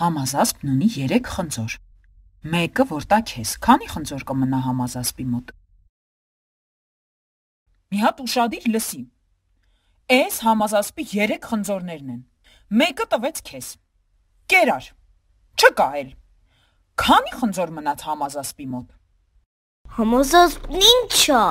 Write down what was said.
Համազասպն ունի երեք խնձոր։ Մեկը, որ տա քեզ, քանի խնձոր կմնա համազասպի մոտ։ Մի հատ ուշադիր լսի։ Էս համազասպի երեք խնձորներն են։ Մեկը տվեց քեզ։ Կերար։ Չկա այլ։ Քանի խնձոր մնաց համազասպի մոտ։ Համազասպն ի՞նչ է։